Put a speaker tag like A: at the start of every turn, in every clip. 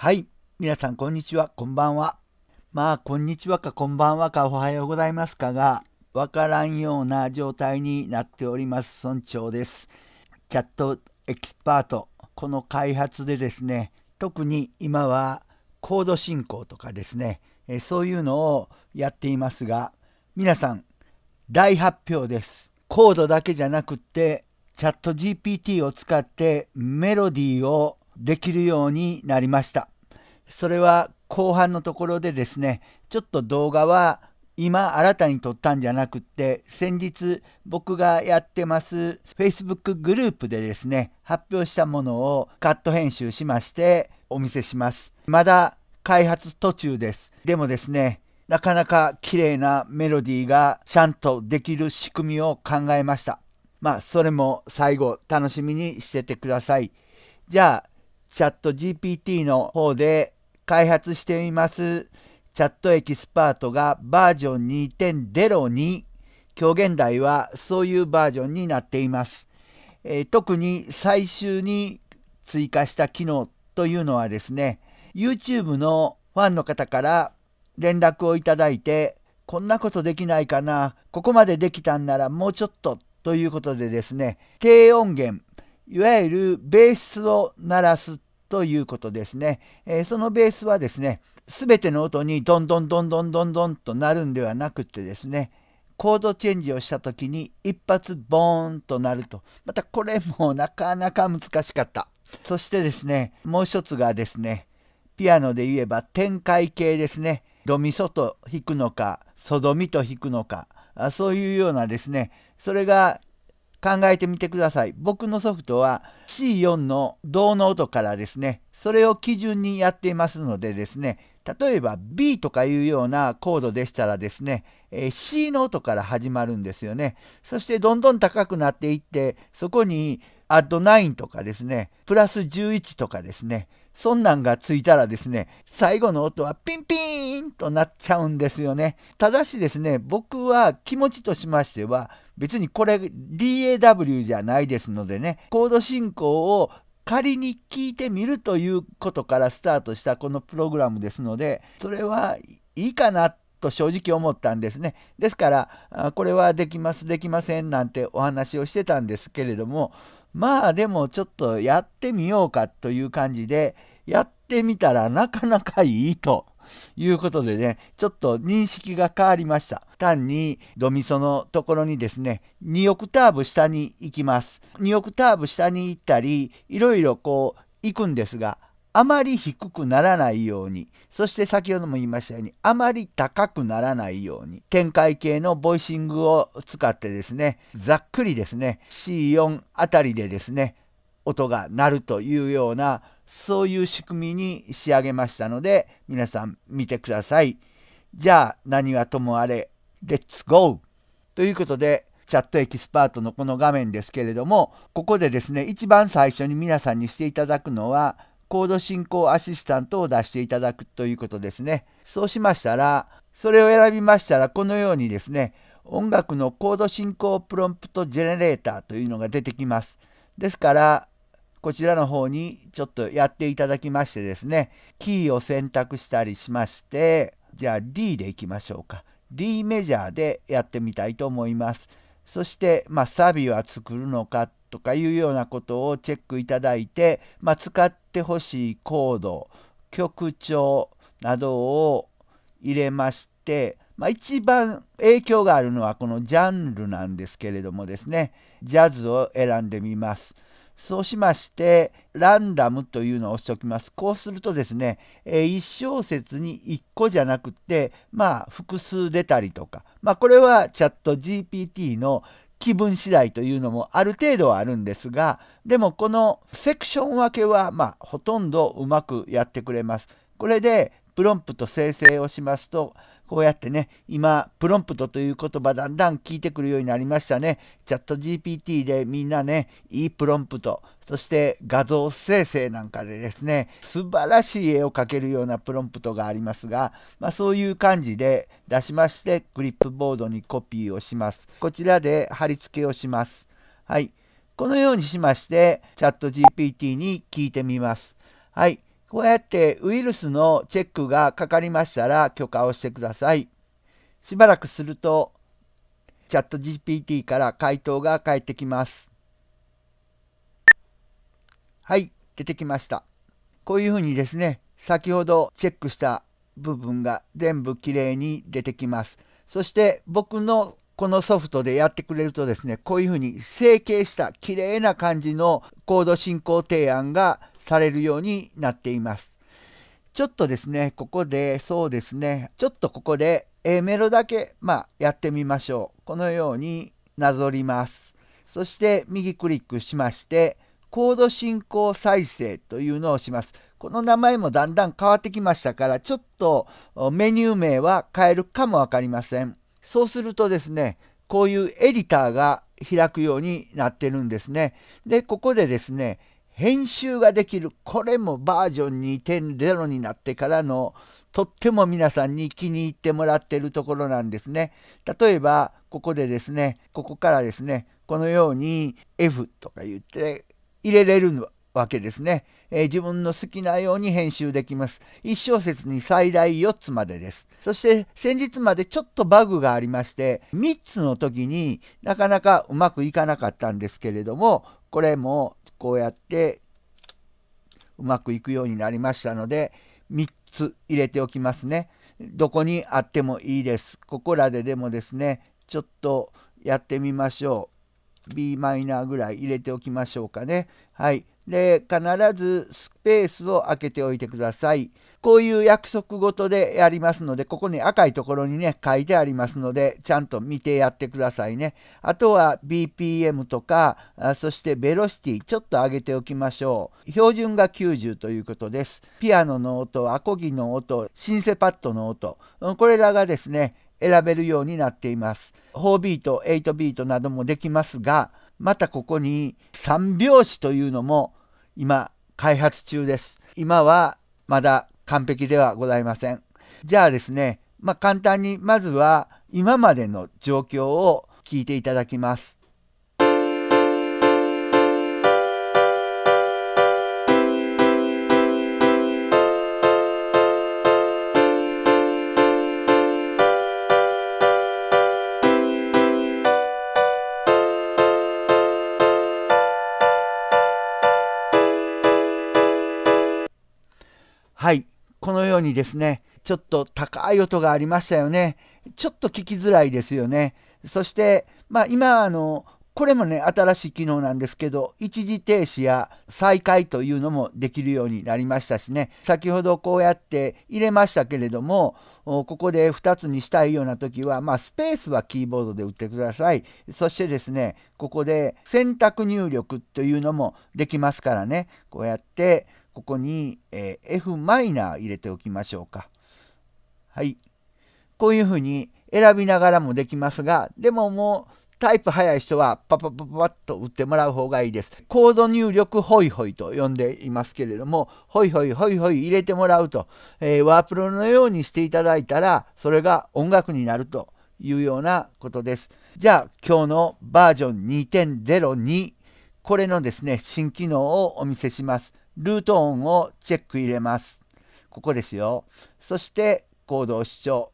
A: はい。皆さん、こんにちは。こんばんは。まあ、こんにちはか、こんばんはか、おはようございますかが、わからんような状態になっております。村長です。チャットエキスパート。この開発でですね、特に今はコード進行とかですね、えそういうのをやっていますが、皆さん、大発表です。コードだけじゃなくって、チャット GPT を使ってメロディーをできるようになりました。それは後半のところでですね、ちょっと動画は今新たに撮ったんじゃなくって先日僕がやってます Facebook グループでですね発表したものをカット編集しましてお見せしますまだ開発途中ですでもですねなかなか綺麗なメロディーがちゃんとできる仕組みを考えましたまあそれも最後楽しみにしててくださいじゃあチャット GPT の方で開発していますチャットエキスパートがバージョン2.0に今日現代はそういうバージョンになっています。えー、特に最終に追加した機能というのはですね YouTube のファンの方から連絡をいただいてこんなことできないかなここまでできたんならもうちょっとということでですね低音源いわゆるベースを鳴らすということですね。えー、そのベースはですね、すべての音にどんどんどんどんどんどんとなるんではなくてですね、コードチェンジをした時に一発ボーンとなると。またこれもなかなか難しかった。そしてですね、もう一つがですね、ピアノで言えば展開系ですね。ドミソと弾くのか、ソドミと弾くのか、そういうようなですね、それが考えてみてください。僕のソフトは C4 の銅の音からですね、それを基準にやっていますのでですね、例えば B とかいうようなコードでしたらですね、え C の音から始まるんですよね。そしてどんどん高くなっていって、そこにアッド9とかですね、プラス11とかですね、そんなんがついたらですね、最後の音はピンピーンとなっちゃうんですよね。ただしですね、僕は気持ちとしましては、別にこれ DAW じゃないですのでねコード進行を仮に聞いてみるということからスタートしたこのプログラムですのでそれはいいかなと正直思ったんですね。ですからこれはできますできませんなんてお話をしてたんですけれどもまあでもちょっとやってみようかという感じでやってみたらなかなかいいということでね、ちょっと認識が変わりました。単にドミソのところにですね、2オクターブ下に行きます。2オクターブ下に行ったり、いろいろこう行くんですが、あまり低くならないように、そして先ほども言いましたように、あまり高くならないように、展開系のボイシングを使ってですね、ざっくりですね、C4 あたりでですね、音が鳴るというようなそういう仕組みに仕上げましたので、皆さん見てください。じゃあ、何はともあれ、レッツゴーということで、チャットエキスパートのこの画面ですけれども、ここでですね、一番最初に皆さんにしていただくのは、コード進行アシスタントを出していただくということですね。そうしましたら、それを選びましたら、このようにですね、音楽のコード進行プロンプトジェネレーターというのが出てきます。ですから、こちらの方にちょっとやっていただきましてですね、キーを選択したりしまして、じゃあ D でいきましょうか。D メジャーでやってみたいと思います。そして、まあ、サビは作るのかとかいうようなことをチェックいただいて、まあ、使ってほしいコード、曲調などを入れまして、まあ、一番影響があるのはこのジャンルなんですけれどもですね、ジャズを選んでみます。そうしまして、ランダムというのを押しておきます。こうするとですね、え1小節に1個じゃなくて、まあ、複数出たりとか、まあ、これはチャット GPT の気分次第というのもある程度はあるんですが、でもこのセクション分けは、まあ、ほとんどうまくやってくれます。これで、プロンプト生成をしますと、こうやってね、今、プロンプトという言葉だんだん聞いてくるようになりましたね。チャット GPT でみんなね、いいプロンプト、そして画像生成なんかでですね、素晴らしい絵を描けるようなプロンプトがありますが、まあ、そういう感じで出しまして、クリップボードにコピーをします。こちらで貼り付けをします。はい。このようにしまして、チャット GPT に聞いてみます。はい。こうやってウイルスのチェックがかかりましたら許可をしてください。しばらくすると、チャット GPT から回答が返ってきます。はい、出てきました。こういうふうにですね、先ほどチェックした部分が全部きれいに出てきます。そして僕のこのソフトでやってくれるとですね、こういうふうに成形した綺麗な感じのコード進行提案がされるようになっています。ちょっとですね、ここで、そうですね、ちょっとここで A メロだけ、まあ、やってみましょう。このようになぞります。そして右クリックしまして、コード進行再生というのをします。この名前もだんだん変わってきましたから、ちょっとメニュー名は変えるかもわかりません。そうするとですね、こういうエディターが開くようになってるんですね。で、ここでですね、編集ができる。これもバージョン2.0になってからの、とっても皆さんに気に入ってもらってるところなんですね。例えば、ここでですね、ここからですね、このように F とか言って入れれるわけですね、えー、自分の好きなように編集できます。1小節に最大4つまでです。そして先日までちょっとバグがありまして、3つの時になかなかうまくいかなかったんですけれども、これもこうやってうまくいくようになりましたので、3つ入れておきますね。どこにあってもいいです。ここらででもですね、ちょっとやってみましょう。b マイナーぐらい入れておきましょうかね。はい。で必ずスペースを空けておいてください。こういう約束ごとでやりますので、ここに赤いところにね、書いてありますので、ちゃんと見てやってくださいね。あとは BPM とか、そしてベロシティ、ちょっと上げておきましょう。標準が90ということです。ピアノの音、アコギの音、シンセパッドの音、これらがですね、選べるようになっています。4ビート、8ビートなどもできますが、またここに3拍子というのも今開発中です。今はまだ完璧ではございません。じゃあですね、まあ、簡単にまずは今までの状況を聞いていただきます。はい、このようにですね、ちょっと高い音がありましたよね。ちょっと聞きづらいですよね。そして、まあ、今、あの、これもね、新しい機能なんですけど、一時停止や再開というのもできるようになりましたしね、先ほどこうやって入れましたけれども、ここで2つにしたいような時は、まあ、スペースはキーボードで打ってください。そしてですね、ここで選択入力というのもできますからね、こうやってここに、えー、F マイナー入れておきましょうか。はい。こういうふうに選びながらもできますが、でももうタイプ早い人はパパパパッと打ってもらう方がいいです。コード入力ホイホイと呼んでいますけれども、ホイホイホイホイ入れてもらうと、えー、ワープロのようにしていただいたら、それが音楽になるというようなことです。じゃあ今日のバージョン2.0 2これのですね、新機能をお見せします。ルート音をチェック入れます。ここですよ。そして、コードを視聴。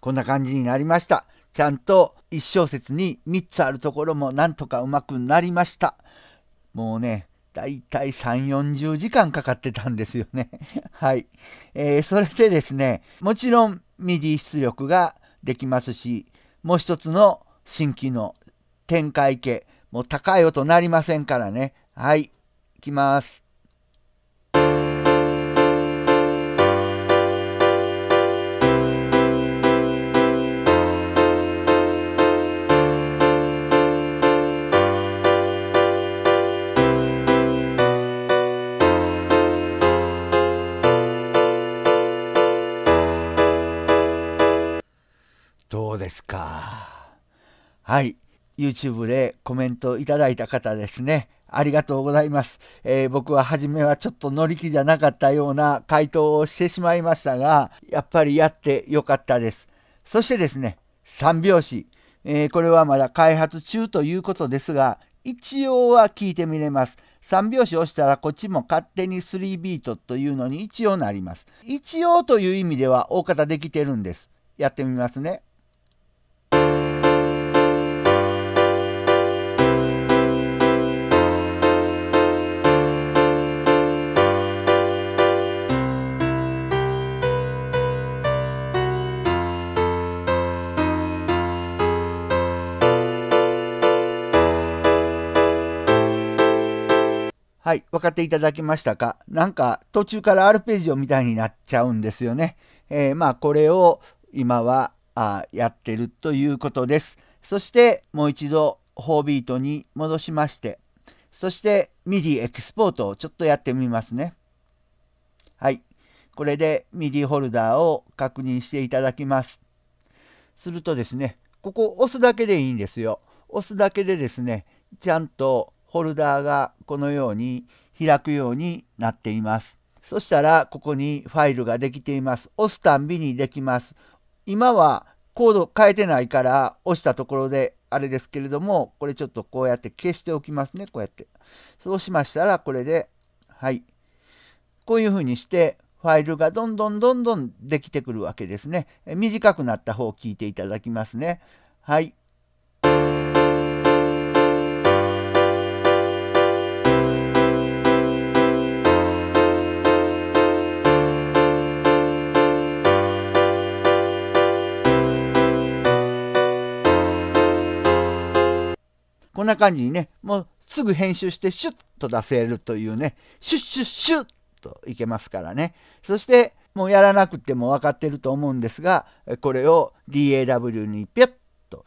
A: こんな感じになりました。ちゃんと1小節に3つあるところもなんとかうまくなりました。もうね、だいたい3、40時間かかってたんですよね。はい。えー、それでですね、もちろん MIDI 出力ができますし、もう一つの新機能、展開系、もう高い音なりませんからね。はい。いきます。ですか。はい。YouTube でコメントいただいた方ですね。ありがとうございます。えー、僕は初めはちょっと乗り気じゃなかったような回答をしてしまいましたが、やっぱりやってよかったです。そしてですね、3拍子。えー、これはまだ開発中ということですが、一応は聞いてみれます。3拍子押したらこっちも勝手に3ビートというのに一応なります。一応という意味では大方できてるんです。やってみますね。はい、分かっていただけましたかなんか途中からアルペジオみたいになっちゃうんですよね。えー、まあこれを今はあやってるということです。そしてもう一度4ビートに戻しまして、そして MIDI エクスポートをちょっとやってみますね。はい。これで MIDI ホルダーを確認していただきます。するとですね、ここ押すだけでいいんですよ。押すだけでですね、ちゃんとォルダーがこのように開くようになっています。そしたらここにファイルができています。押すたんびにできます。今はコード変えてないから押したところであれですけれども、これちょっとこうやって消しておきますね。こうやって。そうしましたらこれで、はい。こういうふうにしてファイルがどんどんどんどんできてくるわけですね。短くなった方を聞いていただきますね。はい。な感じにね、もうすぐ編集してシュッと出せるというね、シュッシュッシュッといけますからね。そして、もうやらなくても分かってると思うんですが、これを DAW にピュッと、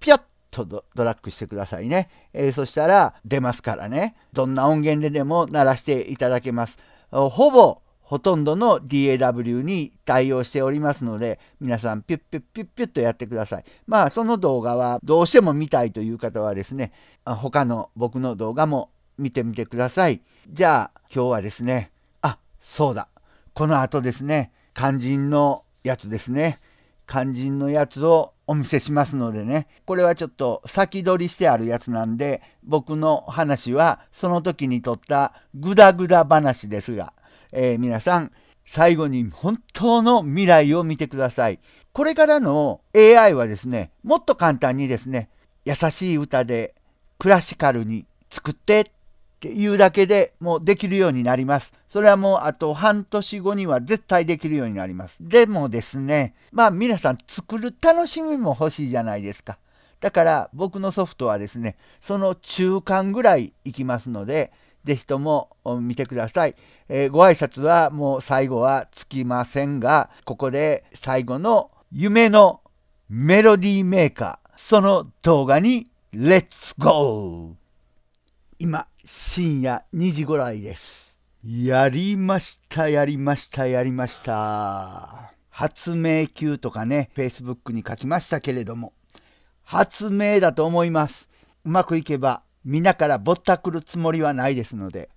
A: ピュッとドラッグしてくださいね。えー、そしたら出ますからね。どんな音源ででも鳴らしていただけます。ほぼほとんどの DAW に対応しておりますので、皆さんピュッピュッピュッピュッとやってください。まあ、その動画はどうしても見たいという方はですね、他の僕の動画も見てみてください。じゃあ、今日はですね、あ、そうだ。この後ですね、肝心のやつですね。肝心のやつをお見せしますのでねこれはちょっと先取りしてあるやつなんで僕の話はその時にとったグダグダ話ですがえー、皆さん、最後に本当の未来を見てください。これからの AI はですね、もっと簡単にですね、優しい歌でクラシカルに作ってっていうだけでもうできるようになります。それはもうあと半年後には絶対できるようになります。でもですね、まあ皆さん作る楽しみも欲しいじゃないですか。だから僕のソフトはですね、その中間ぐらい行きますので、ぜひとも見てください。えー、ご挨拶はもう最後はつきませんが、ここで最後の夢のメロディーメーカー、その動画にレッツゴー今、深夜2時ぐらいです。やりました、やりました、やりました。発明級とかね、Facebook に書きましたけれども、発明だと思います。うまくいけば皆からぼったくるつもりはないですので、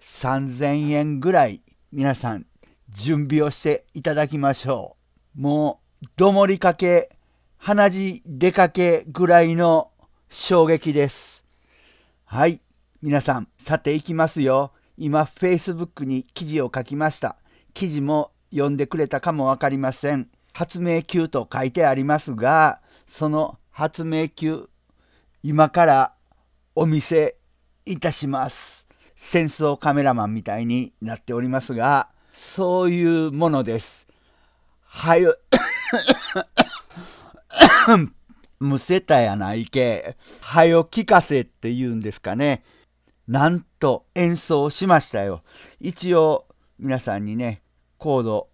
A: 3000円ぐらい皆さん準備をしていただきましょう。もう、どもりかけ、鼻血出かけぐらいの衝撃です。はい。皆さん、さていきますよ。今、Facebook に記事を書きました。記事も読んでくれたかもわかりません。発明級と書いてありますが、その発明級、今からお見せいたします。戦争カメラマンみたいになっておりますが、そういうものです。はよ、むせたやないけ。はよ聞かせって言うんですかね。なんと演奏しましたよ。一応皆さんにね、コード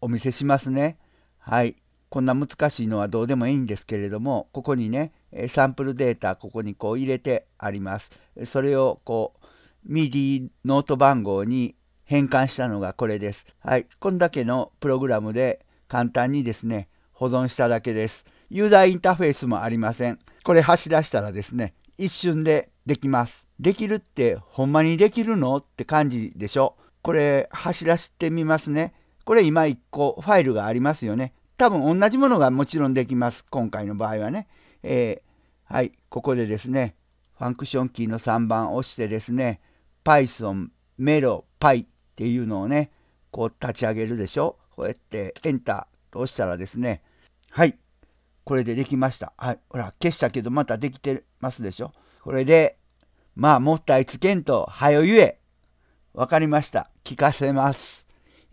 A: お見せしますね。はい。こんな難しいのはどうでもいいんですけれどもここにねサンプルデータここにこう入れてありますそれをこう MIDI ノート番号に変換したのがこれですはいこんだけのプログラムで簡単にですね保存しただけですユーザーインターフェースもありませんこれ走らしたらですね一瞬でできますできるってほんまにできるのって感じでしょこれ走らせてみますねこれ今1個ファイルがありますよね多分同じものがもちろんできます。今回の場合はね。えー、はい、ここでですね、ファンクションキーの3番を押してですね、Python、メロ、Py っていうのをね、こう立ち上げるでしょ。こうやって Enter と押したらですね、はい、これでできました。はい、ほら、消したけどまたできてますでしょ。これで、まあ、もったいつけんと、はよゆえ。わかりました。聞かせます。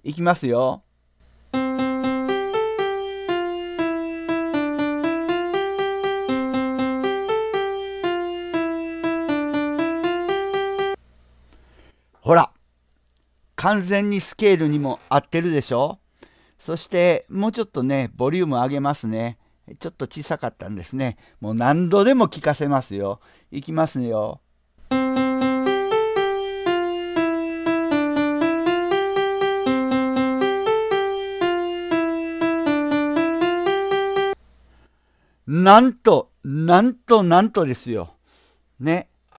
A: いきますよ。完全にスケールにも合ってるでしょそしてもうちょっとね、ボリューム上げますね。ちょっと小さかったんですね。もう何度でも聞かせますよ。いきますよ。なんと、なんと、なんとですよ。ね。